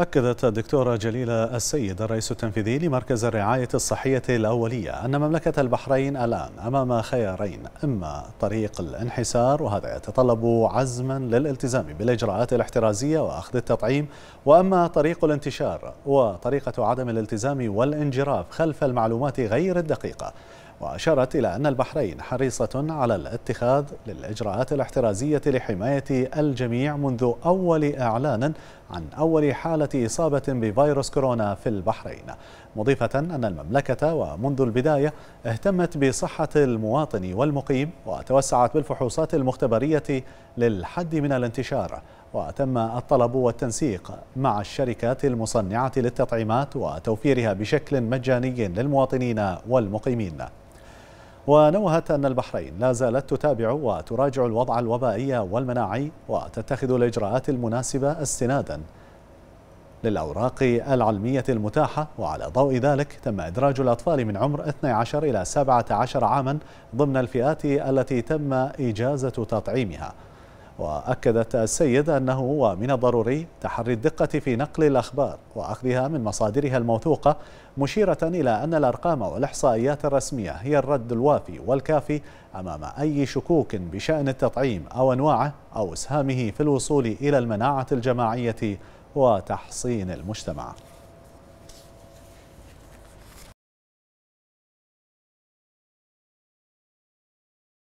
أكدت الدكتورة جليلة السيد الرئيس التنفيذي لمركز الرعاية الصحية الأولية أن مملكة البحرين الآن أمام خيارين إما طريق الانحسار وهذا يتطلب عزما للالتزام بالإجراءات الاحترازية وأخذ التطعيم وأما طريق الانتشار وطريقة عدم الالتزام والانجراف خلف المعلومات غير الدقيقة وأشارت إلى أن البحرين حريصة على الاتخاذ للإجراءات الاحترازية لحماية الجميع منذ أول إعلان عن أول حالة إصابة بفيروس كورونا في البحرين مضيفة أن المملكة ومنذ البداية اهتمت بصحة المواطن والمقيم وتوسعت بالفحوصات المختبرية للحد من الانتشار وتم الطلب والتنسيق مع الشركات المصنعة للتطعيمات وتوفيرها بشكل مجاني للمواطنين والمقيمين ونوهت أن البحرين لا زالت تتابع وتراجع الوضع الوبائي والمناعي وتتخذ الإجراءات المناسبة استنادا للأوراق العلمية المتاحة وعلى ضوء ذلك تم إدراج الأطفال من عمر 12 إلى 17 عاما ضمن الفئات التي تم إجازة تطعيمها وأكدت السيد أنه ومن الضروري تحري الدقة في نقل الأخبار وأخذها من مصادرها الموثوقة مشيرة إلى أن الأرقام والإحصائيات الرسمية هي الرد الوافي والكافي أمام أي شكوك بشأن التطعيم أو أنواعه أو إسهامه في الوصول إلى المناعة الجماعية وتحصين المجتمع